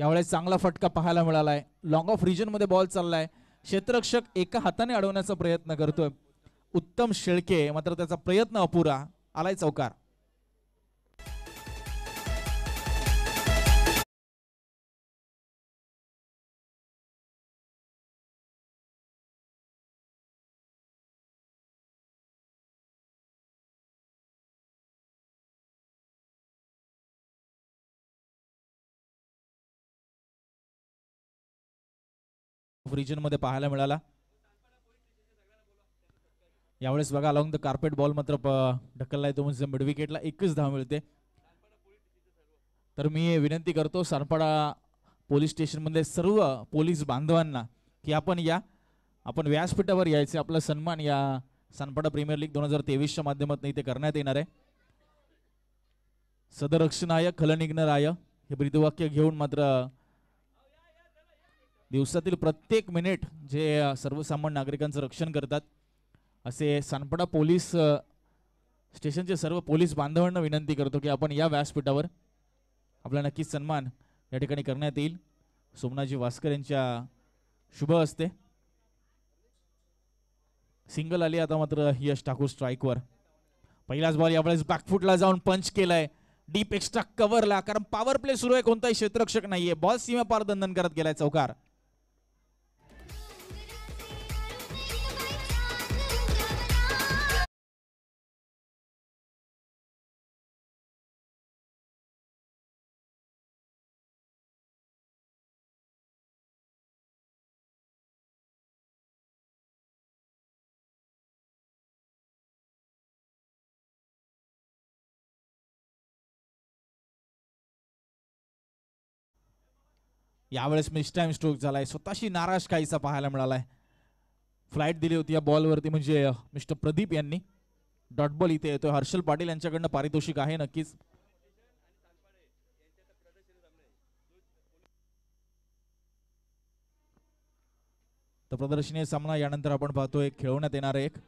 यावेळेस चांगला फटका पाहायला मिळालाय लॉंग ऑफ मध्ये बॉल चाललाय क्षेत्रक्षक क्षेत्ररक्षक एका हाताने अडवण्याचा प्रयत्न करतोय उत्तम शेळके मात्र त्याचा प्रयत्न अपुरा आलाय चौकार मध्ये पाहायला मिळाला यावेळेस बघा अलॉंग द कार्पेट बॉल मात्र ढकललाय तो म्हणजे मिडविकेटला एकच धाव मिळते तर मी विनंती करतो सरपाडा पोलीस स्टेशनमध्ये सर्व पोलीस बांधवांना की आपण या आपण व्यासपीठावर यायचे आपला सन्मान या सानपाडा प्रीमियर लीग दोन हजार तेवीसच्या माध्यमातून इथे करण्यात येणार आहे सदरक्षणाय खलनिग्नराय हे वाक्य घेऊन मात्र दिवसातील प्रत्येक मिनिट जे सर्वसामान्य नागरिकांचं रक्षण करतात असे सानपडा पोलीस स्टेशनचे सर्व पोलीस बांधवांना विनंती करतो की आपण या व्यासपीठावर आपला नक्कीच सन्मान या ठिकाणी करण्यात येईल सोमनाजी वास्कर यांच्या शुभ असते सिंगल आली आता मात्र यश ठाकूर स्ट्राईकवर पहिलाच बॉल यावेळेस बॅकफूटला जाऊन पंच केलाय डीप एक्स्ट्रा कव्हरला कारण पॉवर प्ले सुरू आहे कोणताही क्षेत्ररक्षक नाहीये बॉल सीमा दंदन करत गेलाय चौकार यावेळेस मिस टाईम स्ट्रोक झालाय स्वतःशी नाराज काहीसा पाहायला मिळालाय फ्लाईट दिली होती या बॉलवरती म्हणजे मिस्टर प्रदीप यांनी डॉट बॉल इथे येतोय हर्षल पाटील यांच्याकडनं पारितोषिक आहे नक्कीच तर प्रदर्शनी सामना यानंतर आपण पाहतोय खेळवण्यात येणार एक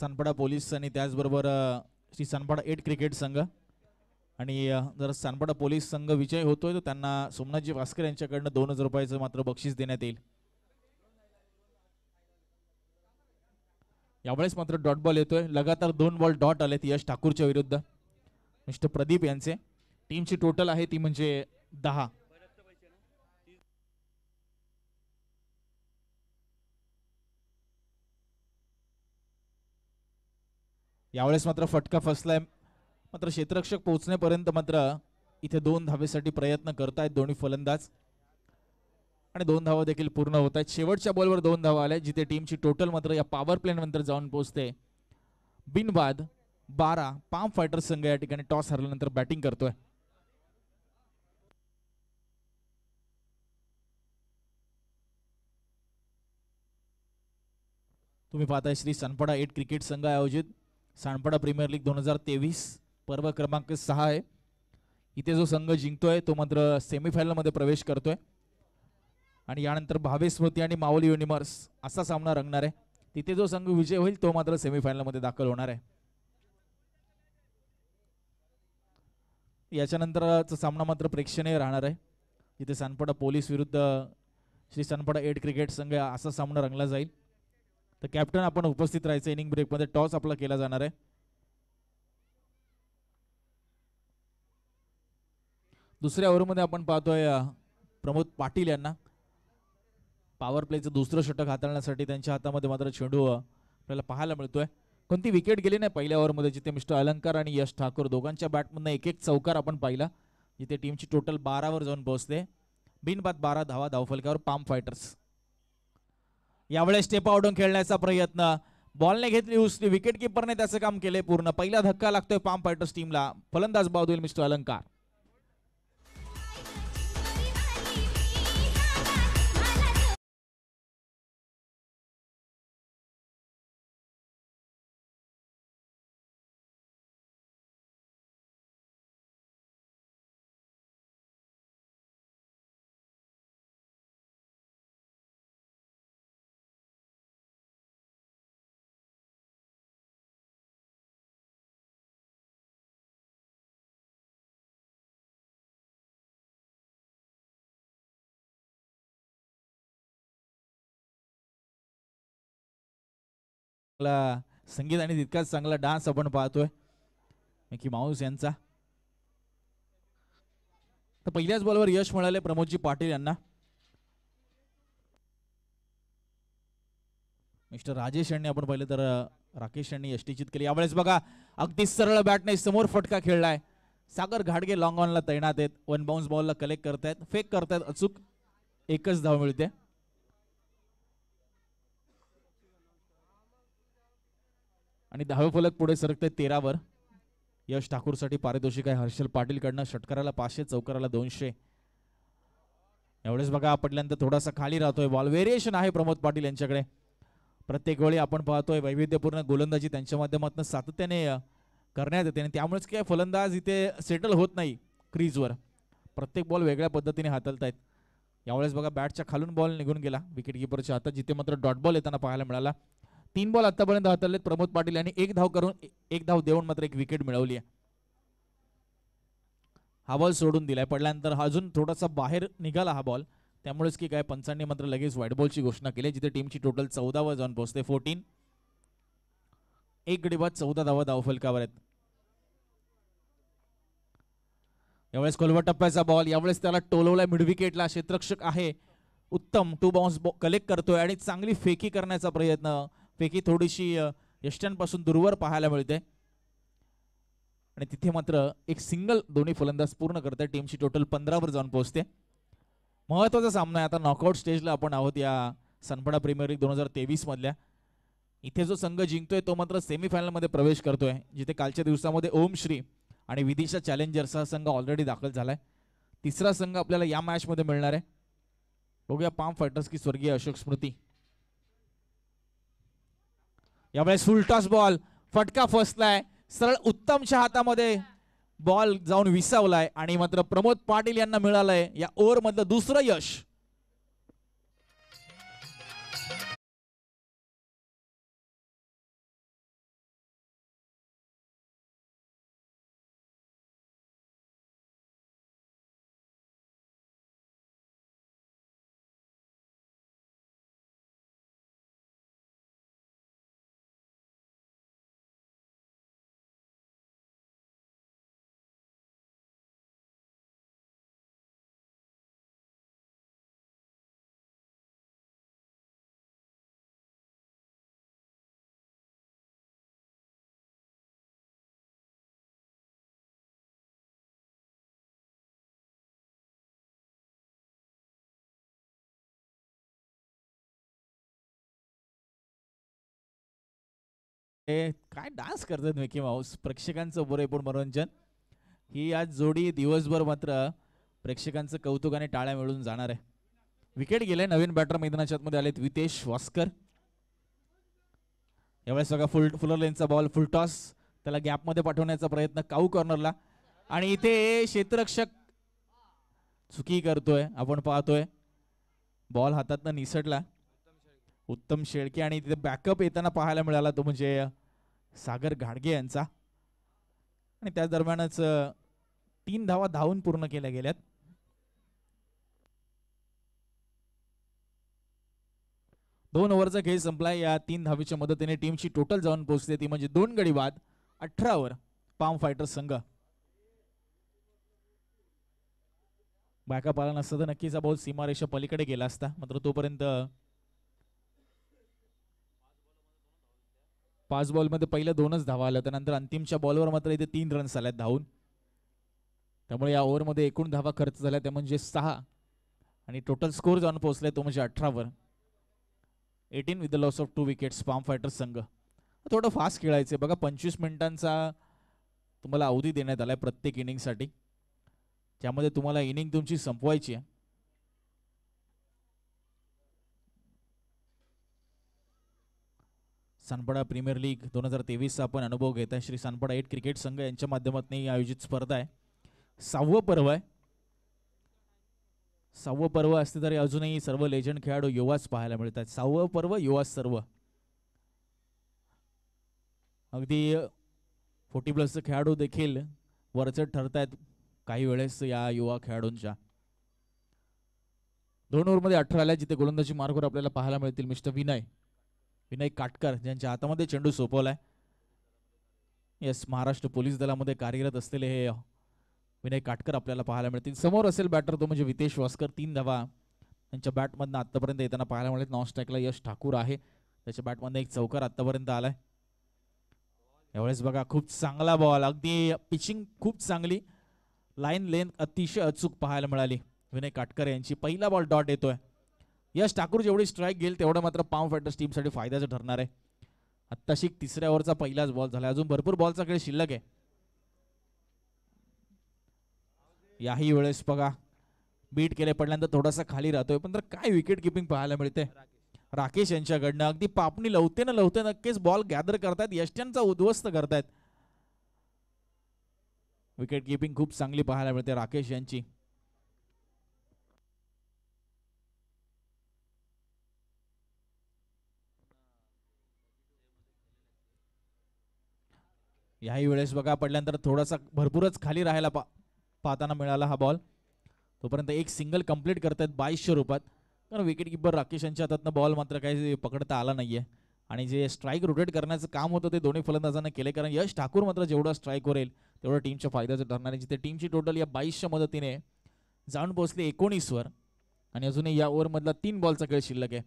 सनपाडा पोलीस आणि त्याचबरोबर श्री सनपाडा एट क्रिकेट संघ आणि जर सानपाडा पोलीस संघ विजय होतोय तर त्यांना सोमनाथजी भास्कर यांच्याकडनं दोन हजार रुपयाचं मात्र बक्षीस देण्यात येईल यावेळेस मात्र डॉट बॉल येतोय लगातार दोन बॉल डॉट आलेत यश ठाकूरच्या विरुद्ध मिस्टर प्रदीप यांचे टीमची टोटल आहे ती म्हणजे दहा यावेळेस मात्र फटका फसलाय मात्र क्षेत्ररक्षक पोहोचण्यापर्यंत मात्र इथे दोन धावेसाठी प्रयत्न करतायत दोन्ही फलंदाज आणि दोन धावा देखील पूर्ण होत आहेत शेवटच्या बॉलवर दोन धावा आल्या जिथे टीमची टोटल मात्र या पॉवर नंतर जाऊन पोहोचते बिनबाद बारा पाम फायटर्स संघ या ठिकाणी टॉस हरल्यानंतर बॅटिंग करतोय तुम्ही पाहताय श्री सानपाडा एट क्रिकेट संघ आयोजित सानपाडा प्रीमियर लीग दोन हजार तेवीस पर्व क्रमांक सहा आहे इथे जो संघ जिंकतोय तो मात्र सेमीफायनलमध्ये प्रवेश करतोय आणि यानंतर भावे स्मृती आणि माऊली युनिवर्स असा सामना रंगणार आहे तिथे जो संघ विजय होईल तो मात्र सेमीफायनलमध्ये दाखल होणार आहे याच्यानंतरचा सामना मात्र प्रेक्षणीय राहणार आहे इथे सानपाडा पोलीस विरुद्ध श्री सानपाडा एट क्रिकेट संघ असा सामना रंगला जाईल तर कॅप्टन आपण उपस्थित राहायचं इनिंग ब्रेकमध्ये टॉस आपला केला जाणार आहे दुसऱ्या ओव्हरमध्ये आपण पाहतोय प्रमोद पाटील यांना पॉवर प्लेचं दुसरं षटक हाताळण्यासाठी त्यांच्या हातामध्ये मात्र चेंडू आपल्याला पाहायला मिळतोय कोणती विकेट गेली नाही पहिल्या ओव्हरमध्ये जिथे मिस्टर अलंकार आणि यश ठाकूर दोघांच्या बॅटमधनं एक एक चौकार आपण पाहिला जिथे टीमची टोटल बारावर जाऊन पोहोचते बिनबाद बारा धावा धावफलकावर पाम फायटर्स यावेळेस स्टेप आवडून खेळण्याचा प्रयत्न बॉलने घेतली उसली विकेट किपरने त्याचं काम केले पूर्ण पहिला धक्का लागतोय पाम फायटर्स टीमला फलंदाज बाव मिस्टर अलंकार चांगला संगीत आणि तितकाच चांगला डान्स आपण पाहतोय मिकी माऊस यांचा तर पहिल्याच बॉलवर यश मिळाले प्रमोदजी पाटील यांना मिस्टर राजेश यांनी आपण पहिले तर राकेश यांनी यष्टीचित केली यावेळेस बघा अगदी सरळ बॅटने समोर फटका खेळलाय सागर घाडगे लॉंग ऑनला तैनात आहेत वन बाउन्स बॉलला कलेक्ट करतायत फेक करतायत अचूक एकच धाव मिळते आणि दहावे फलक पुढे सरकते तेरावर यश साठी पारितोषिक आहे हर्षल पाटीलकडनं षटकाराला पाचशे चौकाराला दोनशे यावेळेस बघा पडल्यानंतर थोडासा खाली राहतोय बॉल व्हेरिएशन आहे प्रमोद पाटील यांच्याकडे प्रत्येक वेळी आपण पाहतोय वैविध्यपूर्ण गोलंदाजी त्यांच्या माध्यमातून सातत्याने करण्यात येते आणि त्यामुळेच काय फलंदाज इथे सेटल होत नाही क्रीजवर प्रत्येक बॉल वेगळ्या पद्धतीने हातलतायत आहेत यावेळेस बघा बॅटच्या खालून बॉल निघून गेला विकेटकीपरच्या हातात जिथे मात्र डॉट बॉल येताना पाहायला मिळाला तीन बॉल आतापर्यंत हातरलेत प्रमोद पाटील यांनी एक धाव करून एक धाव देऊन मात्र एक विकेट मिळवली आहे हा बॉल सोडून दिलाय पडल्यानंतर हा अजून थोडासा बाहेर निघाला हा बॉल त्यामुळेच की काय पंचांनी मात्र लगेच व्हाईट बॉलची घोषणा केली जिथे टीमची टोटल चौदा जाऊन पोहोचते फोर्टीन एक गडी बाद चौदा धावा फलकावर आहेत यावेळेस कोलवा टप्प्याचा बॉल यावेळेस त्याला टोलवलाय मिडविकेटला क्षेत्रक्षक आहे उत्तम टू बाउन्स कलेक्ट करतोय आणि चांगली फेकी करण्याचा प्रयत्न पैकी थोडीशी यष्ट्यांपासून दूरवर पाहायला मिळते आणि तिथे मात्र एक सिंगल दोन्ही फलंदाज पूर्ण करते टीमची टोटल पंधरावर जाऊन पोहोचते महत्त्वाचा सामना आहे आता नॉकआउट स्टेजला आपण आहोत या सनपडा प्रीमियर लीग दोन हजार तेवीसमधल्या इथे जो संघ जिंकतोय तो मात्र सेमीफायनलमध्ये प्रवेश करतोय जिथे कालच्या दिवसामध्ये ओम श्री आणि विदिशा चॅलेंजर्स हा संघ ऑलरेडी दाखल झाला आहे तिसरा संघ आपल्याला या मॅचमध्ये मिळणार आहे बघूया पाम फायटर्स की स्वर्गीय अशोक स्मृती यामुळे सुलटॉस बॉल फटका फसलाय सरळ उत्तमच्या हातामध्ये बॉल जाऊन विसावलाय आणि मात्र प्रमोद पाटील यांना मिळालंय या ओव्हरमधलं दुसरं यश काय डान्स करतात मिकी माऊस प्रेक्षकांचं पण मनोरंजन ही आज जोडी दिवसभर मात्र प्रेक्षकांचं कौतुक आणि टाळ्या मिळून जाणार आहे विकेट गेले नवीन बॅटर मैदानाच्या आतमध्ये आलेत वितेश वास्कर यावेळेस बघा फुल फुलर लेनचा बॉल फुल टॉस त्याला गॅपमध्ये पाठवण्याचा प्रयत्न काऊ कॉर्नरला आणि इथे क्षेत्ररक्षक चुकी करतोय आपण पाहतोय बॉल हातातनं निसटला उत्तम शेळके आणि तिथे बॅकअप येताना पाहायला मिळाला तो म्हणजे सागर घाडगे यांचा आणि त्याच दरम्यानच तीन धावा धावून पूर्ण केल्या गेल्यात दोन ओव्हरचा खेळ संपला या तीन धावीच्या मदतीने टीमची टोटल जाऊन पोहोचते ती म्हणजे दोन गडी बाद अठरावर पाम फायटर संघ बायका पाला नसता तर नक्कीच सीमारेषा पलीकडे गेला असता मात्र तोपर्यंत पाच बॉलमध्ये पहिल्या दोनच धावा आल्या त्यानंतर नंतर अंतिमच्या बॉलवर मात्र इथे तीन रन्स आल्यात धावून त्यामुळे या ओव्हरमध्ये एकूण धावा खर्च झाल्या त्या म्हणजे सहा आणि टोटल स्कोर जाऊन पोहोचलाय तो म्हणजे अठरावर eighteen with the loss of two wickets palm fighters संघ थोडं फास्ट खेळायचं बघा पंचवीस मिनिटांचा तुम्हाला अवधी देण्यात आला आहे प्रत्येक इनिंगसाठी ज्यामध्ये तुम्हाला इनिंग तुमची संपवायची आहे सानपाडा प्रीमियर लीग दोन हजार तेवीसचा आपण अनुभव घेत आहे श्री सानपाडा एट क्रिकेट संघ यांच्या माध्यमातून ही आयोजित स्पर्धा आहे सहावं पर्व आहे सहावं पर्व असते तरी अजूनही सर्व लेजंड खेळाडू युवाच पाहायला मिळत आहेत सहावं पर्व युवाच सर्व अगदी फोर्टी प्लस खेळाडू देखील वरचढ ठरत आहेत काही वेळेस या युवा खेळाडूंच्या दोन ओव्हरमध्ये अठरा आल्या जिथे गोलंदाजी मार्गवर आपल्याला पाहायला मिळतील मिस्टर विनय विनय काटकर ज्यांच्या हातामध्ये चेंडू सोपवलाय यश येस महाराष्ट्र पोलीस दलामध्ये कार्यरत असलेले हे विनय काटकर आपल्याला पाहायला मिळतील समोर असेल बॅटर तो म्हणजे वितेश वास्कर तीन धावा त्यांच्या बॅटमधनं आत्तापर्यंत येताना पाहायला मिळेल नॉन स्ट्रॅकला यश ठाकूर आहे त्याच्या बॅटमधनं एक चौकार आत्तापर्यंत आलाय यावेळेस बघा खूप चांगला बॉल अगदी पिचिंग खूप चांगली लाईन लेन अतिशय अचूक पाहायला मिळाली विनय काटकर यांची पहिला बॉल डॉट येतोय यश ठाकूर जेवढी स्ट्राईक घेईल तेवढं मात्र पाम टीम साठी फायद्याचं ठरणार आहे शिक तिसऱ्या ओव्हरचा पहिलाच बॉल झाला अजून भरपूर बॉलचा खेळ शिल्लक आहे याही वेळेस बघा बीट केले पडल्यानंतर थोडासा खाली राहतोय पण तर काय विकेट किपिंग पाहायला मिळते राकेश यांच्याकडनं अगदी पापणी लवते ना लवते नक्कीच बॉल गॅदर करतायत यष्ट्यांचा उद्ध्वस्त करतायत विकेट किपिंग खूप चांगली पाहायला मिळते राकेश यांची याही वेळेस बघा पडल्यानंतर थोडासा भरपूरच खाली राहायला पा पाहताना मिळाला हा बॉल तोपर्यंत एक सिंगल कंप्लीट करत आहेत बाईसच्या रूपात कारण विकेट किपर राकेश यांच्या हातातनं बॉल मात्र काही पकडता आला नाही आहे आणि जे स्ट्राईक रोटेट करण्याचं काम होतं ते दोन्ही फलंदाजांना केले कारण यश ठाकूर मात्र जेवढा स्ट्राईक होईल तेवढं टीमच्या फायद्याचं ठरणार आहे जिथे टीमची टोटल या बाईसच्या मदतीने जाऊन पोहोचली एकोणीसवर आणि अजूनही या ओव्हरमधला तीन बॉलचा खेळ शिल्लक आहे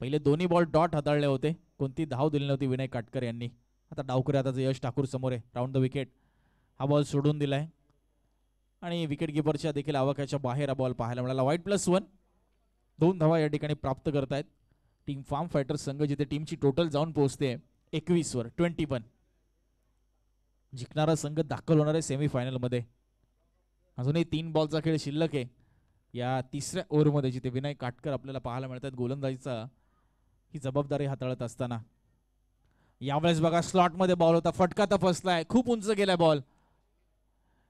पहिले दोन्ही बॉल डॉट हाताळले होते कोणती धाव दिली नव्हती विनय काटकर यांनी आता डावकऱ्या आता यश ठाकूर समोर आहे राऊंड द विकेट हा बॉल सोडून दिला आहे आणि विकेट किपरच्या देखील आवाक्याच्या बाहेर हा बॉल पाहायला मिळाला व्हाईट प्लस वन दोन धावा या ठिकाणी प्राप्त करत आहेत टीम फार्म फायटर संघ जिथे टीमची टोटल जाऊन पोहोचते एकवीसवर ट्वेंटी वन जिंकणारा संघ दाखल होणार आहे सेमीफायनलमध्ये अजूनही तीन बॉलचा खेळ शिल्लक आहे या तिसऱ्या ओव्हरमध्ये जिथे विनय काटकर आपल्याला पाहायला मिळतात गोलंदाजीचा ही जबाबदारी हाताळत असताना यावेळेस बघा स्लॉटमध्ये बॉल होता फटका तर फसलाय खूप उंच गेलाय बॉल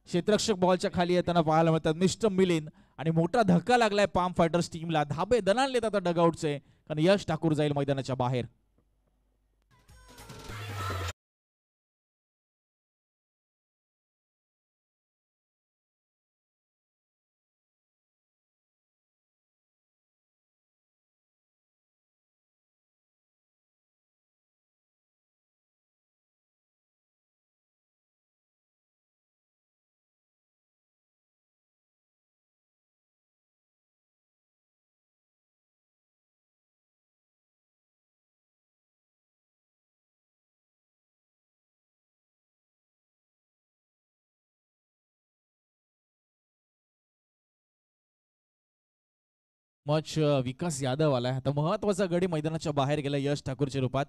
क्षेत्रक्षक बॉलच्या खाली येताना पाहायला मिळतात मिस्टर मिलिन आणि मोठा धक्का लागलाय पाम फायटर्स टीमला धाबे दणाणले आता डगआउटचे कारण यश ठाकूर जाईल मैदानाच्या बाहेर मच विकास यादव आहे आता महत्वाचा गडी मैदानाच्या बाहेर गेला यश ठाकूरच्या रूपात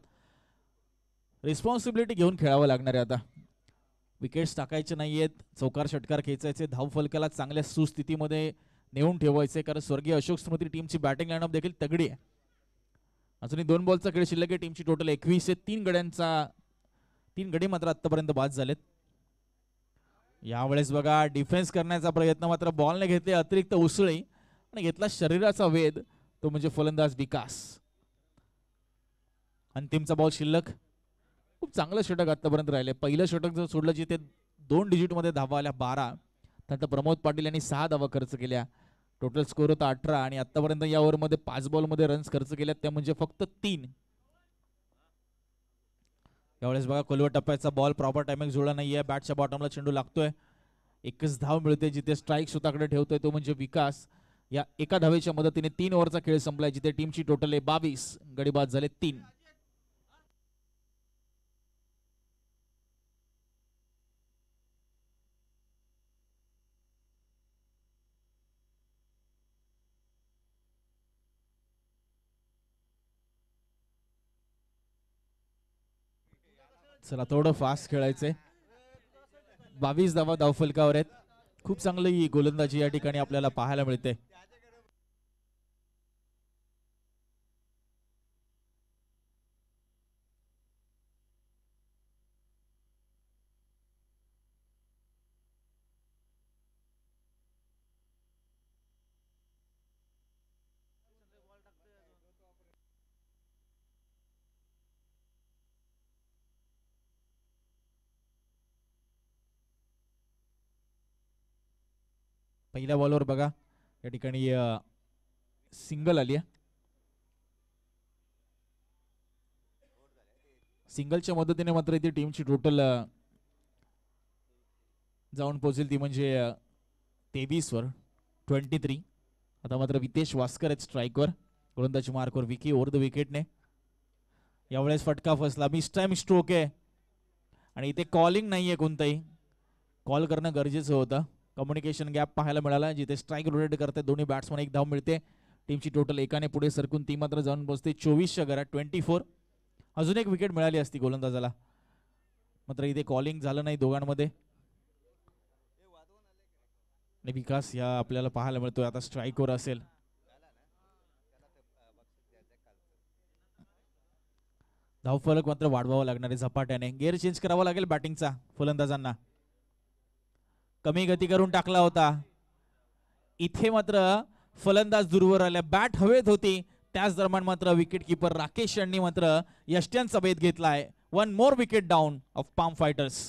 रिस्पॉन्सिबिलिटी घेऊन खेळावं लागणार आहे आता विकेट्स टाकायचे नाही आहेत चौकार षटकार खेचायचे धावफलकाला चांगल्या सुस्थितीमध्ये नेऊन ठेवायचे कारण स्वर्गीय अशोक स्मृती टीमची बॅटिंग लाईनअप देखील तगडी आहे अजूनही दोन बॉलचा खेळ शिल्लक आहे टीमची टोटल एकवीस आहे तीन गड्यांचा तीन गडी मात्र आत्तापर्यंत बाद झालेत यावेळेस बघा डिफेन्स करण्याचा प्रयत्न मात्र बॉलने घेतले अतिरिक्त उसळी आणि घेतला शरीराचा वेध तो म्हणजे फलंदाज विकास अंतिमचा बॉल शिल्लक खूप चांगलं षटक आतापर्यंत राहिले पहिलं षटक जर सोडलं जिथे दोन डिजिटमध्ये धावा आल्या बारा त्यानंतर प्रमोद पाटील यांनी सहा धावा खर्च केल्या टोटल स्कोर होता अठरा आणि आतापर्यंत या ओव्हरमध्ये पाच बॉलमध्ये रन्स खर्च केल्या त्या म्हणजे फक्त तीन यावेळेस बघा कोलवा टप्प्याचा बॉल प्रॉपर टायमिंग जुळला नाही आहे बॅटच्या बॉटमला चेंडू लागतोय एकच धाव मिळते जिथे स्ट्राईक स्वतःकडे ठेवतोय तो म्हणजे विकास या एका धावेच्या मदतीने तीन ओव्हरचा खेळ संपलाय जिथे टीमची टोटल आहे बावीस गडीबाद झाले तीन चला थोडं फास्ट खेळायचंय बावीस धावा धावफलकावर आहेत खूप चांगली गोलंदाजी या ठिकाणी आपल्याला पाहायला मिळते पहिल्या बॉलवर बघा या ठिकाणी सिंगल आली आहे सिंगलच्या मदतीने मात्र इथे टीमची टोटल जाऊन पोहोचेल ती म्हणजे तेवीसवर ट्वेंटी थ्री आता मात्र वितेश वास्कर आहेत स्ट्राईकवर गोलंदाजी मार्कवर विकी ओवर द विकेटने यावेळेस फटका फसला मिस टाईम स्ट्रोक आहे आणि इथे कॉलिंग नाही आहे कोणताही कॉल करणं गरजेचं होतं कम्युनिकेशन गॅप पाहायला मिळाला जिथे स्ट्राईक रोटेट करते दोन्ही बॅट्समन एक धाव मिळते टीमची टोटल एकाने पुढे सरकून ती मात्र जाऊन बसते चोवीसच्या घरात ट्वेंटी फोर अजून एक विकेट मिळाली असती गोलंदाजाला मात्र इथे कॉलिंग झालं नाही दोघांमध्ये आणि विकास या आपल्याला पाहायला मिळतोय आता स्ट्राईकवर असेल धाव फलक मात्र वाढवावा लागणार आहे झपाट्याने गेअर चेंज करावा लागेल बॅटिंगचा फलंदाजांना कमी गती करून टाकला होता इथे मात्र फलंदाज दूरवर आल्या बॅट हवेत होती त्याच दरम्यान मात्र विकेट कीपर राकेश यांनी मात्र यष्ट्यांचा भेद घेतलाय one more wicket down of palm fighters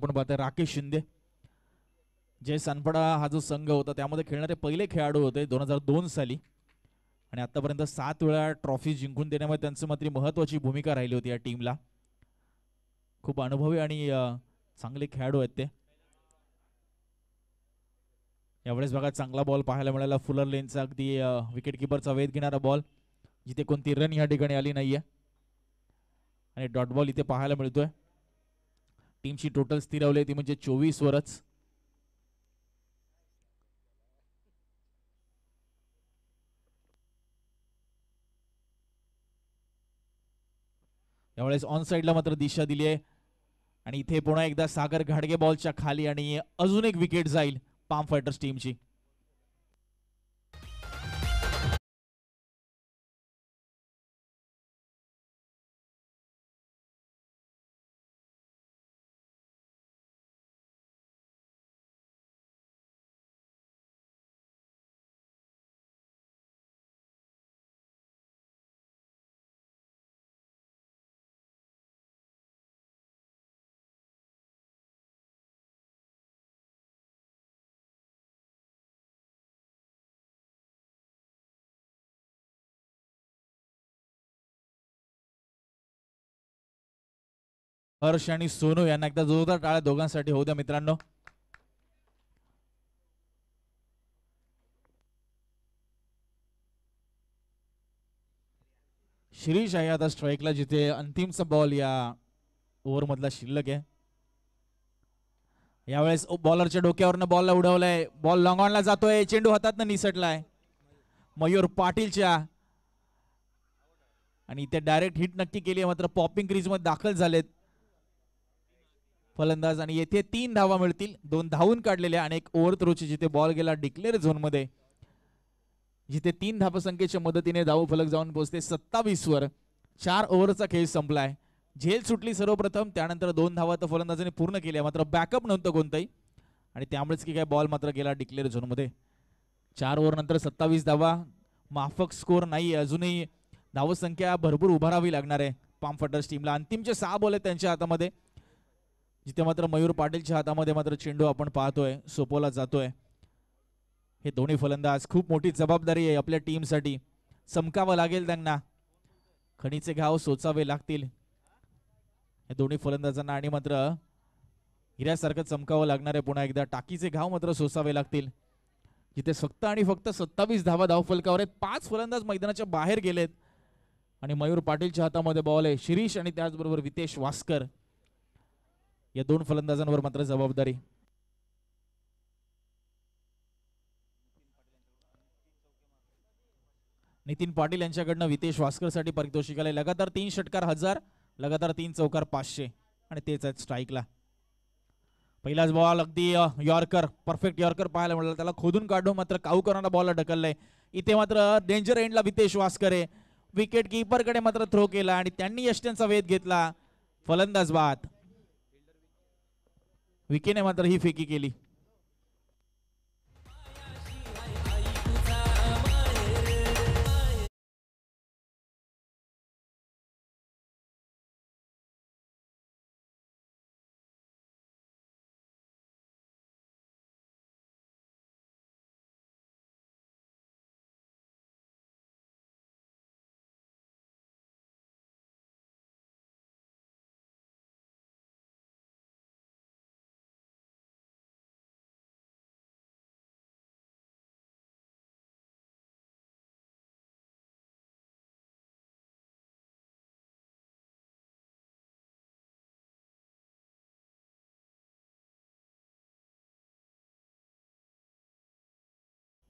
आपण पाहतोय राकेश शिंदे जय सानपडा हा जो संघ होता त्यामध्ये खेळणारे पहिले खेळाडू होते दोन हजार दोन साली आणि आतापर्यंत सात वेळा ट्रॉफी जिंकून देण्यामध्ये त्यांचं मात्र महत्वाची भूमिका राहिली होती या टीमला खूप अनुभवी आणि चांगले खेळाडू आहेत ते यावेळेस बघा चांगला बॉल पाहायला मिळाला फुलर लेनचा अगदी विकेट किपरचा वेध घेणारा बॉल जिथे कोणती रन या ठिकाणी आली नाहीये आणि डॉट बॉल इथे पाहायला मिळतोय टीमची टोटल स्थिरवली ती म्हणजे चोवीस वरच त्यावेळेस ऑन साईडला मात्र दिशा दिली आहे आणि इथे पुन्हा एकदा सागर घाडगे बॉलच्या खाली आणि अजून एक विकेट जाईल पाम फायटर्स टीमची हर्ष आणि सोनू यांना एकदा जोरदार टाळ्या दोघांसाठी होऊ द्या मित्रांनो शिरीष आहे आता स्ट्राईकला जिथे अंतिमचा बॉल या ओव्हरमधला शिल्लक आहे यावेळेस बॉलरच्या डोक्यावरनं बॉलला उडवलाय बॉल लॉंगॉनला जातोय चेंडू हातातनं निसटलाय मयूर पाटीलच्या आणि इथे डायरेक्ट हिट नक्की केली मात्र पॉपिंग क्रीजमध्ये दाखल झालेत फलंदाज आणि येथे तीन धावा मिळतील दोन धावून काढलेले आणि एक ओव्हर थ्रोची जिथे बॉल गेला डिक्लेअर झोनमध्ये जिथे तीन धापसंख्येच्या मदतीने धाव फलक जाऊन पोहोचते वर चार ओव्हरचा खेळ संपलाय झेल सुटली सर्वप्रथम त्यानंतर दोन धावा तर फलंदाजाने पूर्ण केल्या मात्र बॅकअप नव्हतं कोणताही आणि त्यामुळेच की काय बॉल मात्र गेला डिक्लेअर झोनमध्ये चार ओव्हर नंतर सत्तावीस धावा माफक स्कोर नाही अजूनही धावसंख्या भरपूर उभारावी लागणार आहे पामफटर्स टीमला अंतिमचे सहा बॉल आहेत त्यांच्या हातामध्ये जिथे मात्र मयूर पाटीलच्या हातामध्ये मात्र चेंडू आपण पाहतोय सोपोला जातोय हे दोन्ही फलंदाज खूप मोठी जबाबदारी आहे आपल्या टीमसाठी चमकावं लागेल त्यांना खणीचे घाव सोचावे लागतील या दोन्ही फलंदाजांना आणि मात्र हिऱ्यासारखं चमकावं लागणार आहे पुन्हा एकदा टाकीचे घाव मात्र सोसावे लागतील जिथे फक्त आणि फक्त सत्तावीस धावा धावफलकावर आहेत पाच फलंदाज मैदानाच्या बाहेर गेलेत आणि मयूर पाटीलच्या हातामध्ये बॉल आहे शिरीष आणि त्याचबरोबर वितेश वास्कर या दोन फलंदाजांवर मात्र जबाबदारी नितीन पाटील यांच्याकडनं वितेश वास्करसाठी पारितोषिक लगातार तीन षटकार हजार लगातार तीन चौकार पाचशे आणि तेच आहेत स्ट्राईकला पहिलाच बॉल अगदी यॉर्कर परफेक्ट यॉर्कर पाहायला मिळाला त्याला खोदून काढून मात्र काऊ करणारा बॉल ढकललाय इथे मात्र डेंजर एंडला वितेश वासकरे विकेट कडे मात्र थ्रो केला आणि त्यांनी यष्ट्यांचा वेध घेतला फलंदाज बाद विकेने मात्र ही फेकी केली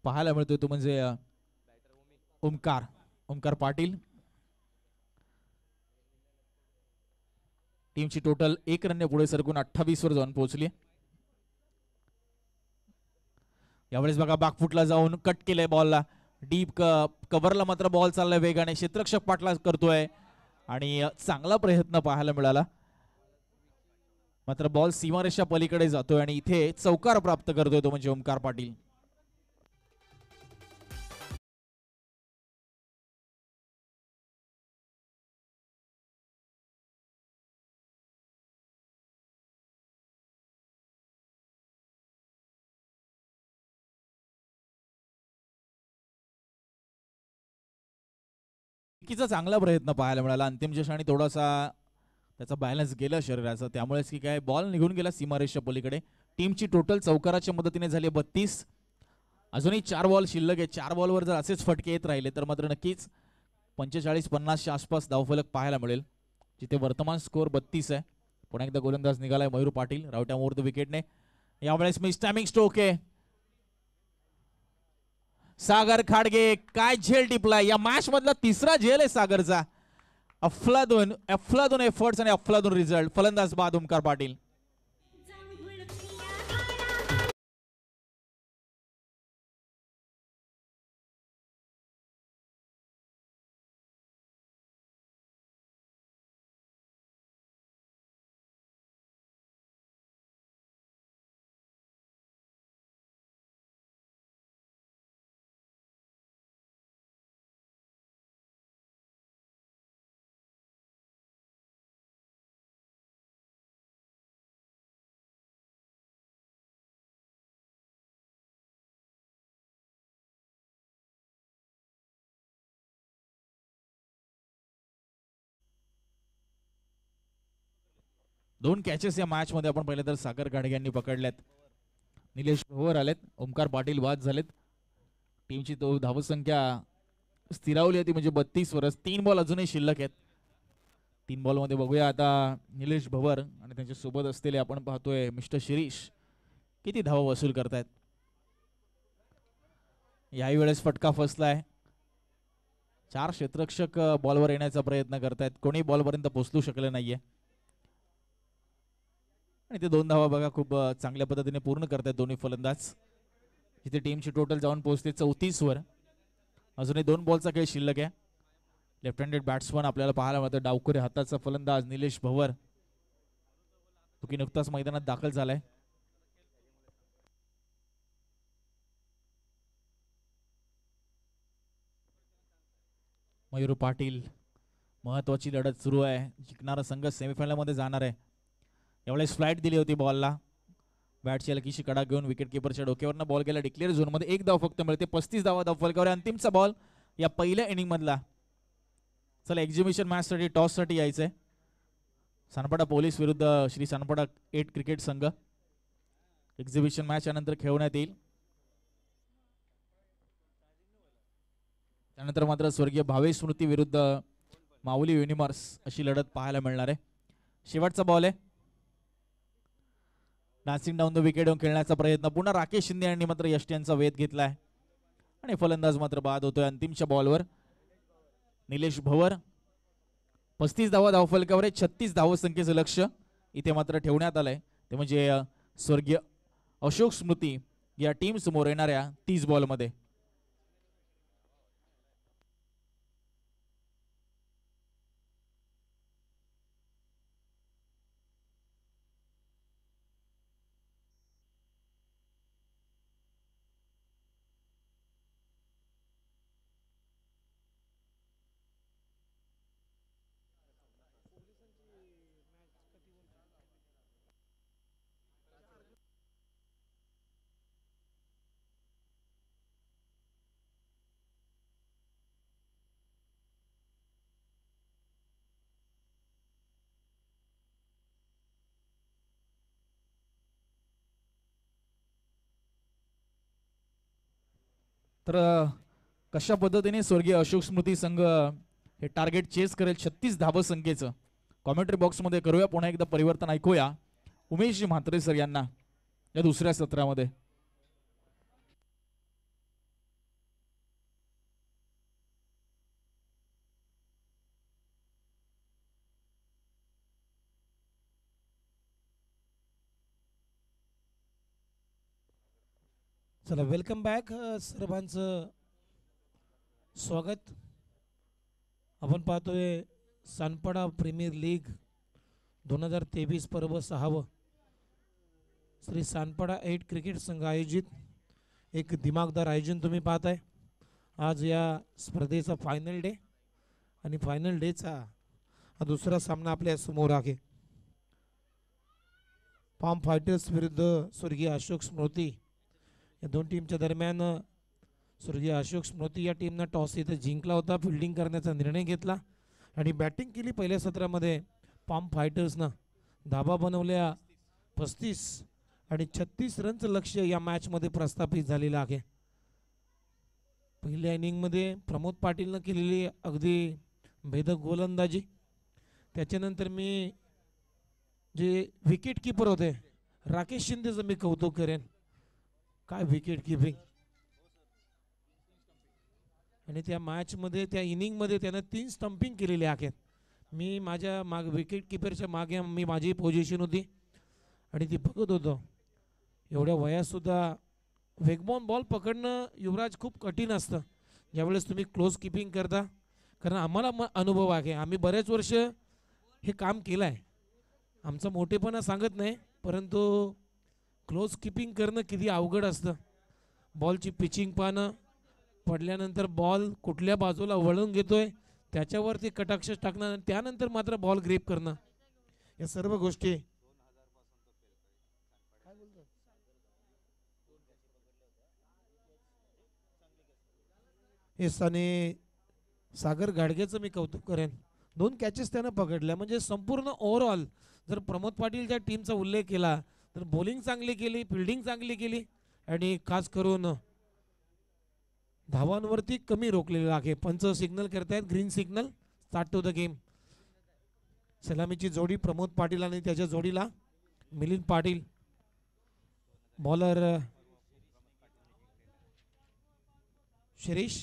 पाहायला मिळतोय तो म्हणजे ओमकार ओमकार पाटील टीमची टोटल एक रन्य पुढे सरकून अठ्ठावीस वर जाऊन पोहोचली यावेळेस बघा बागफुटला जाऊन कट केलंय बॉलला डीप कव्हरला मात्र बॉल चाललाय वेगाने क्षेत्रक्षक पाटला करतोय आणि चांगला प्रयत्न पाहायला मिळाला मात्र बॉल सीमारेषा पलीकडे जातोय आणि इथे चौकार प्राप्त करतोय तो म्हणजे ओमकार पाटील नक्कीचा चांगला प्रयत्न पाहायला मिळाला अंतिम क्षणी थोडासा त्याचा बॅलन्स गेला शरीराचा त्यामुळेच की काय बॉल निघून गेला सीमारेषच्या पलीकडे टीमची टोटल चौकाराच्या मदतीने झाली बत्तीस अजूनही चार बॉल शिल्लक आहे चार बॉलवर जर असेच फटके येत राहिले तर मात्र नक्कीच पंचेचाळीस पन्नासच्या आसपास धावफलक पाहायला मिळेल जिथे वर्तमान स्कोअर बत्तीस आहे पुन्हा एकदा गोलंदाज निघालाय मयूर पाटील रावट्या मुहूर्त विकेटने यावेळेस मी स्टॅमिंग स्ट्रोक आहे सागर खाडगे काय झेल टिपला या मॅच मधला तिसरा झेल आहे सागरचा अफलादून अफलादून एफर्ट्स आणि अफलादून रिझल्ट फलंदाज बाद ओमकार पाटील दोन कॅचेस या मॅचमध्ये आपण पहिले तर सागर गाडगे यांनी पकडल्यात निलेश भोवर आलेत ओंकार पाटील बाद झालेत टीमची तो धावसंख्या स्थिरावली होती म्हणजे बत्तीस वर्ष तीन बॉल अजूनही शिल्लक आहेत तीन बॉलमध्ये बघूया आता निलेश भवर आणि त्यांच्यासोबत असलेले आपण पाहतोय मिस्टर शिरीष किती धावा वसूल करतायत याही वेळेस फटका फसलाय चार क्षेत्रक्षक बॉलवर येण्याचा प्रयत्न करतायत कोणी बॉलपर्यंत पोचलू शकले नाहीये आणि ते दोन धावा बघा खूप चांगल्या पद्धतीने पूर्ण करतात दोन्ही फलंदाज इथे टीमची टोटल जाऊन पोहोचते चौतीसवर अजूनही दोन बॉलचा खेळ शिल्लक आहे लेफ्ट हँडेड बॅट्समन आपल्याला पाहायला मिळतं डावकुरे हाताचा फलंदाज निलेश भवर तो की नुकताच मैदानात दाखल झालाय मयूर पाटील महत्वाची लढत सुरू आहे जिंकणारा संघ सेमीफायनलमध्ये जाणार आहे यावेळेस फ्लाईट दिली होती बॉलला बॅटची हलकीशी कडा घेऊन विकेट किपरच्या डोक्यावरनं बॉल गेला डिक्लेअर झोनमध्ये एक धाव फक्त मिळते पस्तीस धावा दफलकावर अंतिमचा बॉल या पहिल्या इनिंगमधला चला एक्झिबिशन मॅचसाठी टॉससाठी यायचं आहे सानपाडा पोलीस विरुद्ध श्री सानपाडा एट क्रिकेट संघ एक्झिबिशन मॅच यानंतर खेळवण्यात येईल त्यानंतर मात्र स्वर्गीय भावे स्मृती विरुद्ध माऊली युनिवर्स अशी लढत पाहायला मिळणार आहे शेवटचा बॉल आहे डान्सिंग डाऊन द विकेट होऊन खेळण्याचा प्रयत्न पुन्हा राकेश शिंदे यांनी मात्र यष्टी यांचा वेध घेतला आहे आणि फलंदाज मात्र बाद होतोय अंतिमच्या बॉलवर निलेश भवर पस्तीस धावा धावफलकावर आहे छत्तीस संख्येचं लक्ष इथे मात्र ठेवण्यात आलंय ते म्हणजे स्वर्गीय अशोक स्मृती या टीम समोर येणाऱ्या तीस बॉलमध्ये तर कशा पद्धतीने स्वर्गीय अशोक स्मृती संघ हे टार्गेट चेस करेल छत्तीस धाब संख्येचं कॉमेंट्री बॉक्समध्ये करूया पुन्हा एकदा परिवर्तन ऐकूया जी म्हात्रे सर यांना या दुसऱ्या सत्रामध्ये चला वेलकम बॅक सर्वांचं स्वागत आपण पाहतोय सानपाडा प्रीमियर लीग दोन हजार तेवीस पर्व सहावं श्री सानपाडा एट क्रिकेट संघ आयोजित एक दिमागदार आयोजन तुम्ही पाहताय आज या स्पर्धेचा फायनल डे आणि फायनल डेचा हा दुसरा सामना आपल्या समोर आहे पाम फायटर्स विरुद्ध स्वर्गीय अशोक स्मृती या दोन टीमच्या दरम्यान स्वर्गीय अशोक स्मृती या टीमनं टॉस इथं जिंकला होता फिल्डिंग करण्याचा निर्णय घेतला आणि बॅटिंग केली पहिल्या सत्रामध्ये पाम फायटर्सनं धाबा बनवल्या पस्तीस आणि छत्तीस रनचं लक्ष या मॅचमध्ये प्रस्थापित झालेलं आहे पहिल्या इनिंगमध्ये प्रमोद पाटीलनं केलेली अगदी भेदक गोलंदाजी त्याच्यानंतर मी जे विकेट किपर होते राकेश शिंदेचं मी कौतुक करेन काय विकेट किपिंग आणि त्या मॅचमध्ये त्या इनिंगमध्ये त्यानं तीन स्टंपिंग केलेले आहेत मी माझ्या माग विकेट किपरच्या मागे मी माझी पोझिशन होती आणि ती बघत होतो एवढ्या वयातसुद्धा वेगबॉन बॉल पकडणं युवराज खूप कठीण असतं ज्यावेळेस तुम्ही क्लोज किपिंग करता कारण आम्हाला म अनुभव आहे आम्ही बरेच वर्ष हे काम केलं आहे आमचं मोठेपणा सांगत नाही परंतु क्लोज किपिंग करणं किती अवघड असतं बॉलची पिचिंग पाहणं पडल्यानंतर बॉल कुठल्या बाजूला वळून घेतोय त्याच्यावरती कटाक्ष टाकणं आणि त्यानंतर मात्र बॉल ग्रेप करणं या सर्व गोष्टी हे साने सागर गाडगेचं मी कौतुक करेन दोन कॅचेस त्यानं पकडल्या म्हणजे संपूर्ण ओव्हरऑल जर प्रमोद पाटीलच्या टीमचा उल्लेख केला तर बॉलिंग चांगली केली फिल्डिंग चांगली केली आणि खास करून धावांवरती कमी रोखलेलं आहे पंच सिग्नल करतायत green signal start to the game सलामीची जोडी प्रमोद पाटील आणि त्याच्या जोडीला मिलिंद पाटील बॉलर शिरीष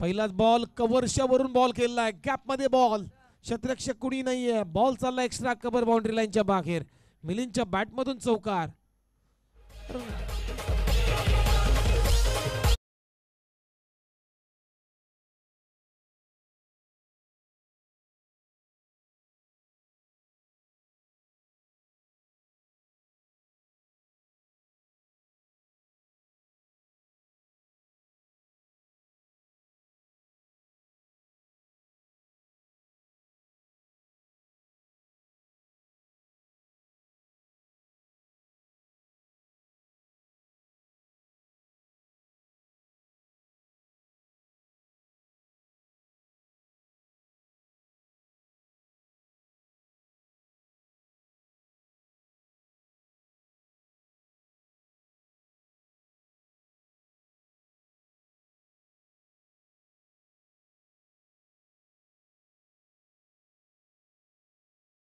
पहिलाच बॉल कवर्षावरून बॉल केलेला आहे मध्ये बॉल क्षेत्ररक्षक कुणी नाही आहे बॉल चालला एक्स्ट्रा कबर बाउंड्री लाईनच्या बाहेर मिलिंदच्या बॅटमधून चौकार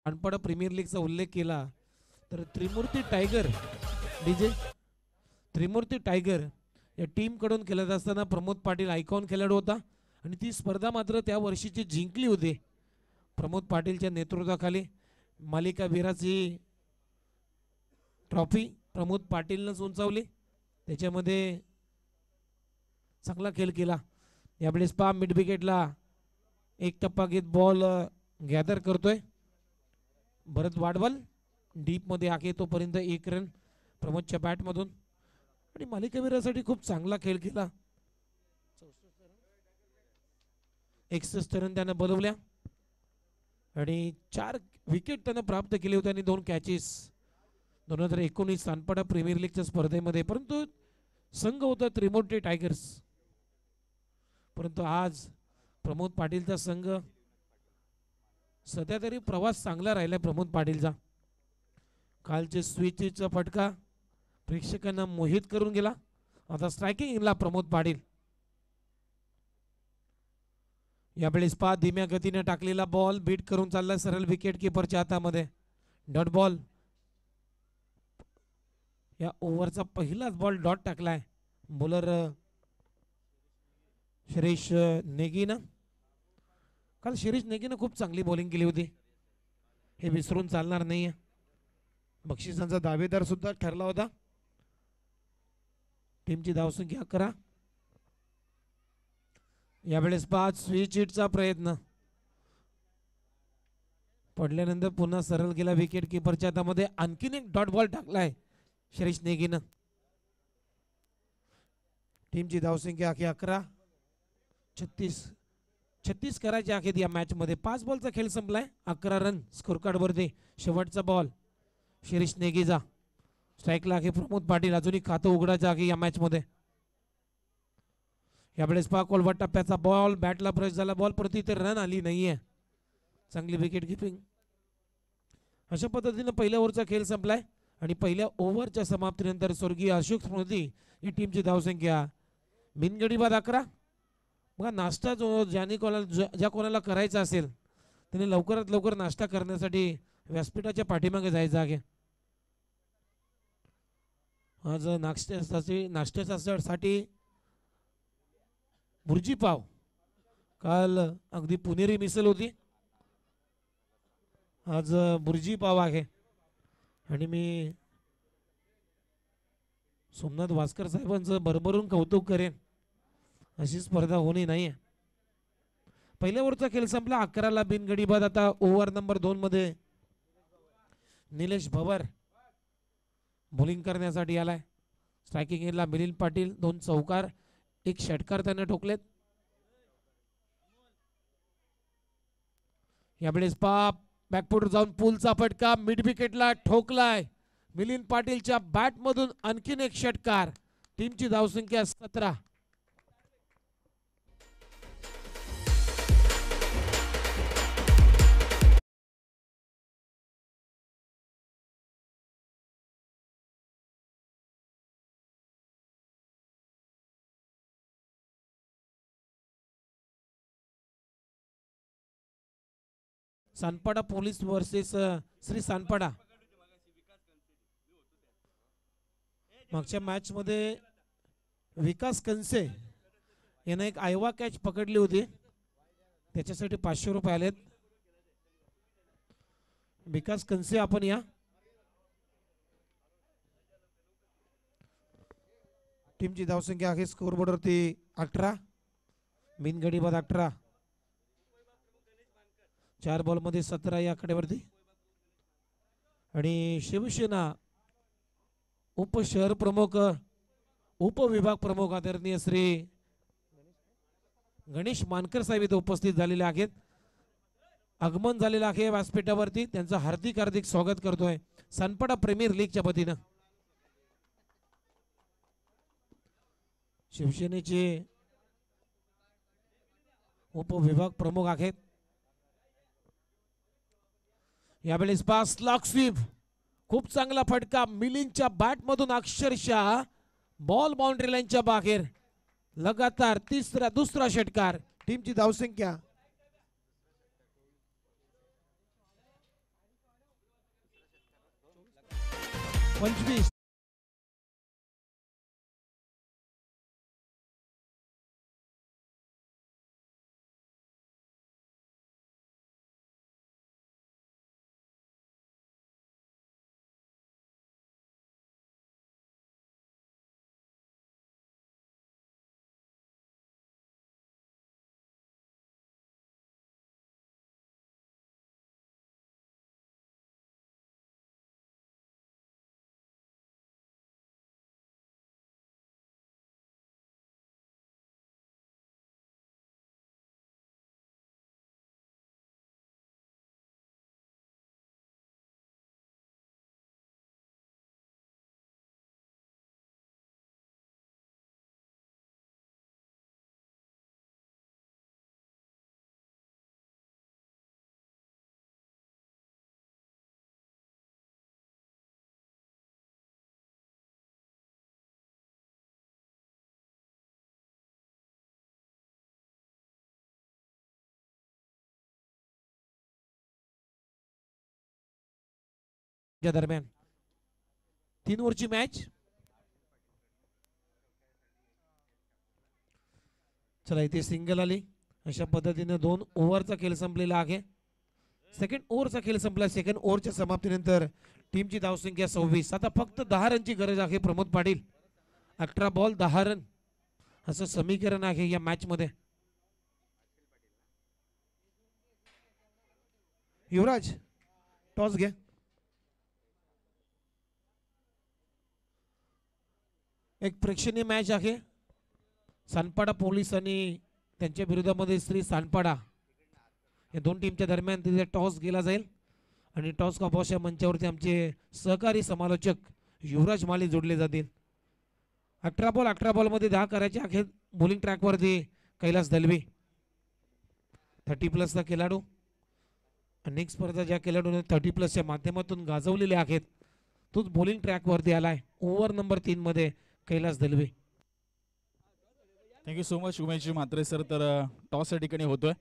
अनपडा प्रीमियर लीगचा उल्लेख केला तर Trimurti tiger DJ Trimurti tiger या टीमकडून खेळत असताना प्रमोद पाटील आयकॉन खेळाडू होता आणि ती स्पर्धा मात्र त्या वर्षीची जिंकली होती प्रमोद पाटीलच्या नेतृत्वाखाली मालिका वीराची ट्रॉफी प्रमोद पाटीलनंच उंचावली त्याच्यामध्ये चांगला खेळ केला यावेळेस पा मिड विकेटला एक टप्पा घेत बॉल गॅदर करतोय भरत वाडवल डीपमध्ये आखे तोपर्यंत एक रन प्रमोदच्या बॅटमधून आणि मालिकावीरासाठी खूप चांगला खेळ केला एकसष्ट रन त्यानं बनवल्या आणि चार विकेट त्यानं प्राप्त केले होते आणि दोन कॅचेस दोन हजार एकोणीस सानपाडा प्रीमियर लीगच्या स्पर्धेमध्ये परंतु संघ होता त्रिमोटे टायगर्स परंतु आज प्रमोद पाटीलचा संघ सध्या तरी प्रवास चांगला राहिला प्रमोद पाटीलचा कालचे स्विचचा फटका प्रेक्षकांना मोहित करून गेला आता स्ट्रायकिंग इनला प्रमोद पाटील यावेळेस पा धीम्या गतीने टाकलेला बॉल बीट करून चालला सरळ विकेट किपरच्या हातामध्ये डॉट बॉल या ओव्हरचा पहिलाच बॉल डॉट टाकलाय बॉलर शरेश नेगीनं काल शिरीष नेगीनं खूप चांगली बॉलिंग केली होती हे विसरून चालणार नाही आहे बक्षिसांचा दावेदार सुद्धा ठरला होता टीमची धावसंख्या अकरा यावेळेस पाच स्विच हिटचा प्रयत्न पडल्यानंतर पुन्हा सरळ गेला विकेट किपरच्या हातामध्ये आणखीन एक डॉट बॉल टाकलाय शिरीष नेगीनं टीमची धावसंख्या अकरा छत्तीस छत्तीस करायची अखेर या मॅचमध्ये पाच बॉलचा खेळ संपलाय अकरा रन दे शेवटचा बॉल शिरीष नेगीजा स्ट्राईकला अखेर प्रमोद पाटील अजूनही खातं उघडायचं आहे या मॅचमध्ये यावेळेस पहा कोलवा टप्प्याचा बॉल बॅटला प्रवेश झाला बॉल परत तर रन आली नाहीये चांगली विकेट किपिंग अशा पद्धतीनं पहिल्या ओव्हरचा खेळ संपलाय आणि पहिल्या ओव्हरच्या समाप्तीनंतर स्वर्गीय अशोक स्मृती ही टीमची धावसंख्या बिनगडी बाद अकरा बघा नाश्ता जो ज्याने कोणाला ज्या कोणाला करायचा असेल त्याने लवकरात लवकर नाश्ता करण्यासाठी व्यासपीठाच्या पाठीमागे जायचं आहे आज नाश्त्यासाठी नाश्त्यासाठी भुर्जी पाव काल अगदी पुणेरी मिसल होती आज भुर्जी पाव आहे आणि मी सोमनाथ वास्कर साहेबांचं भरभरून कौतुक करेन अशी स्पर्धा होणे नाही आहे पहिल्या ओव्हरचा खेळ संपला अकराला बिनगडी बाद आता ओव्हर नंबर दोन मध्ये निलेश भवर बोलिंग करण्यासाठी आलाय स्ट्रायकिंग एनला मिलिंद पाटील दोन चौकार एक षटकार त्याने ठोकलेत यावेळेस पाप बॅकफुट जाऊन पुलचा फटका मिड विकेटला ठोकलाय मिलिंद पाटीलच्या बॅटमधून आणखीन एक षटकार टीमची धावसंख्या सतरा सानपाडा पोलीस वर्सेस श्री सानपाडा मागच्या मॅचमध्ये विकास कंसे यानं एक आयवा कॅच पकडली होती त्याच्यासाठी पाचशे रुपये आलेत विकास कंसे आपण या टीमची धावसंख्या आहे बोर्डवरती अठरा बिनगडी बाद अठरा चार बॉलमध्ये सतरा या आकड्यावरती आणि शिवसेना उपशहर प्रमुख उपविभाग प्रमुख आदरणीय श्री गणेश मानकर साहेब इथे उपस्थित झालेले आहेत आगमन झालेलं आहे व्यासपीठावरती त्यांचं हार्दिक हार्दिक स्वागत करतोय सनपडा प्रीमियर लीगच्या वतीनं शिवसेनेचे उपविभाग प्रमुख आहेत यावेळेस पास स्वीप खूप चांगला फटका मिलिंगच्या बॅटमधून अक्षरशः बॉल बाउंड्री लाईनच्या बाहेर लगातार तिसरा दुसरा षटकार टीमची धावसंख्या पंचवीस या दरम्यान तीन ओव्हरची मॅच चला इथे सिंगल आली अशा पद्धतीने दोन ओव्हरचा खेळ संपलेला आहे सेकंड ओव्हरचा खेळ संपला सेकंड ओव्हरच्या समाप्तीनंतर टीमची धावसंख्या सव्वीस आता फक्त दहा रनची गरज आहे प्रमोद पाटील अठरा बॉल दहा रन असं समीकरण आहे या मॅचमध्ये युवराज टॉस घ्या एक प्रेक्षणीय मॅच आहे सानपाडा पोलीस आणि त्यांच्या विरोधामध्ये श्री सानपाडा या दोन टीमच्या दरम्यान तिथे टॉस गेला जाईल आणि टॉस कापास या मंचावरती आमचे सहकारी समालोचक युवराज माली जोडले जातील अठरा बॉल अठरा बॉलमध्ये दहा करायचे अखेर बॉलिंग ट्रॅकवरती कैलास दलवी थर्टी प्लसचा खेळाडू अनेक स्पर्धा ज्या खेळाडूने थर्टी प्लसच्या माध्यमातून गाजवलेल्या आहेत तोच बॉलिंग ट्रॅकवरती आला आहे ओव्हर नंबर तीनमध्ये Kailas Dalve thank you so much ji Mhatre sir तर टॉस या ठिकाणी होतोय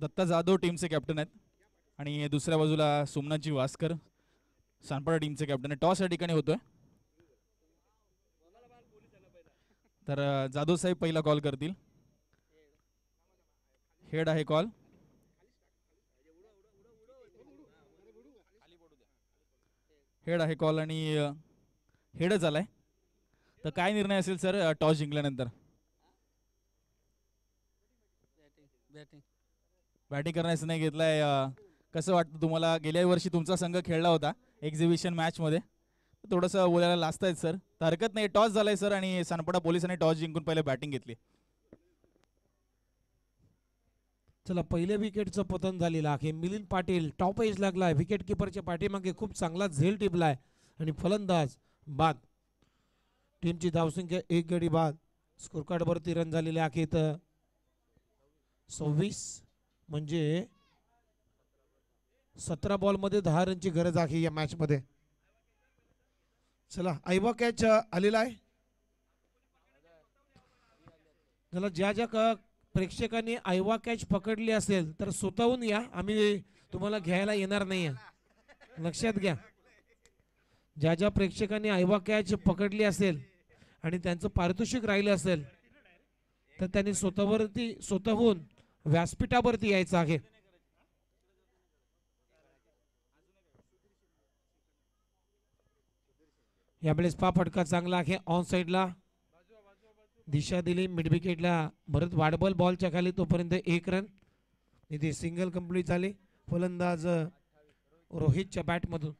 दत्ता जाधव टीमचे कॅप्टन आहेत आणि दुसऱ्या बाजूला सोमनाथजी वास्कर सानपाडा टीमचे कॅप्टन आहे टॉस या ठिकाणी होतोय तर जाधव साहेब पहिला कॉल करतील हेड आहे कॉल हेड आहे कॉल आणि हेडच आलाय तर काय निर्णय असेल सर टॉस जिंकल्यानंतर बॅटिंग करण्याचं नाही घेतलंय कसं वाटतं तुम्हाला गेल्या वर्षी तुमचा संघ खेळला होता एक्झिबिशन मॅचमध्ये थोडस बोलायला लाजतायत सर तर हरकत नाही टॉस झालाय सर आणि सानपडा पोलिसांनी टॉस जिंकून पहिले बॅटिंग घेतली चला पहिल्या विकेटचं पतन झालेलं आहे मिलिंद पाटील टॉप एज लागलाय विकेट किपरच्या पाठीमागे खूप चांगला झेल टिपलाय आणि फलंदाज बाद टीमची धावसंख्या एक गडी बाद स्कोरकार्डवरती रन झालेले आहे तर सव्वीस म्हणजे सतरा बॉलमध्ये दहा रनची गरज आहे या मॅचमध्ये चला आईवा कॅच आलेला आहे ज्या ज्या प्रेक्षकांनी आयवा कॅच पकडली असेल तर स्वतःहून या आम्ही तुम्हाला घ्यायला येणार नाही आहे लक्षात घ्या ज्या ज्या प्रेक्षकांनी आयवा कॅच पकडली असेल आणि त्यांचं पारितोषिक राहिलं असेल तर त्यांनी स्वतःवरती स्वतःहून व्यासपीठावरती यायचं आहे यावेळेस पा फटका चांगला आहे ऑन साईडला दिशा दिली मिडविकेटला भरत वाडबल बॉलच्या खाली तोपर्यंत एक रन इथे सिंगल कंप्लीट झाली फलंदाज रोहितच्या बॅटमधून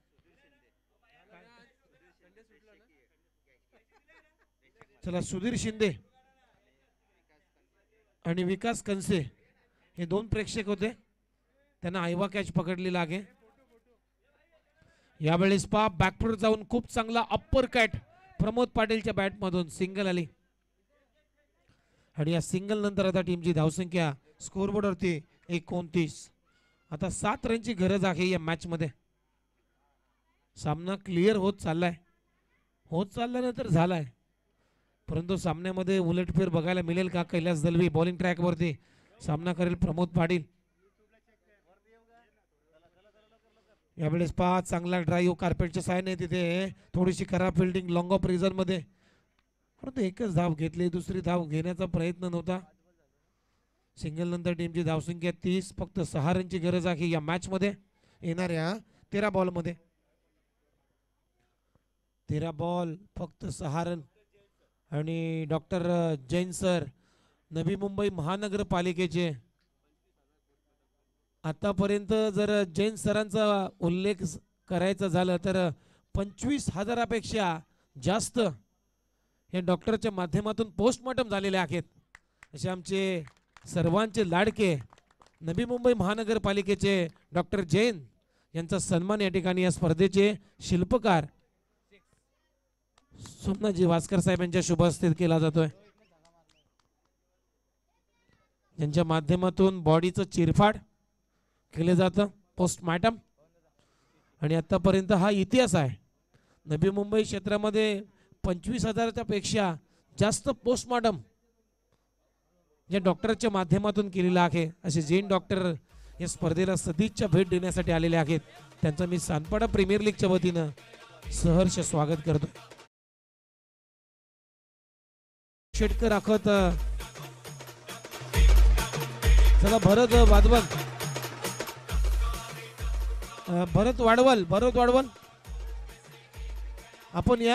चला सुधीर शिंदे आणि विकास कंसे हे दोन प्रेक्षक होते त्यांना आयवा कॅच पकडली लागे यावेळेस पाप बॅकफुट जाऊन खूप चांगला अप्पर कॅट प्रमोद पाटीलच्या बॅटमधून सिंगल आली आणि या सिंगल नंतर आता टीमची धावसंख्या स्कोअरबोर्डवरती एकोणतीस आता सात रनची गरज आहे या मॅचमध्ये सामना क्लिअर होत चाललाय होत चालल्यानंतर झालाय परंतु सामन्यामध्ये उलटफेर बघायला मिळेल का कैलास दलवी बॉलिंग ट्रॅकवरती सामना करेल प्रमोद पाटील यावेळेस पाच चांगला ड्राईव्ह कार्पेटच्या सायने तिथे थोडीशी खराब फिल्डिंग लॉंग ऑफ रिझनमध्ये परंतु एकच धाव घेतली दुसरी धाव घेण्याचा प्रयत्न नव्हता सिंगल नंतर टीमची धावसंख्या तीस फक्त सहा रनची गरज आहे या मॅचमध्ये येणाऱ्या तेरा बॉलमध्ये तेरा बॉल फक्त सहा रन आणि डॉक्टर जैन सर नवी मुंबई महानगरपालिकेचे आतापर्यंत जर जैन सरांचा उल्लेख करायचा झाला तर पंचवीस हजारापेक्षा जास्त हे डॉक्टरच्या माध्यमातून पोस्टमॉर्टम झालेले आहेत असे आमचे सर्वांचे लाडके नवी मुंबई महानगरपालिकेचे डॉक्टर जैन यांचा सन्मान या ठिकाणी या स्पर्धेचे शिल्पकार सोमनाथजी भास्कर साहेब यांच्या शुभस्थित केला जातोय यांच्या माध्यमातून बॉडीचं चिरफाड केलं जातं पोस्टमार्टम आणि आतापर्यंत हा इतिहास आहे नवी मुंबई क्षेत्रामध्ये पंचवीस हजाराच्या पेक्षा जास्त पोस्टमॉर्टम या डॉक्टरच्या माध्यमातून केलेला आहे असे जैन डॉक्टर या स्पर्धेला सदिच्छा भेट देण्यासाठी आलेले आहेत त्यांचं मी सानपाडा प्रीमियर लीगच्या वतीनं सहर्ष स्वागत करतो शेटकर आखत चला भरत वाधवन भरत वाढवल भरत वाढवल आपण या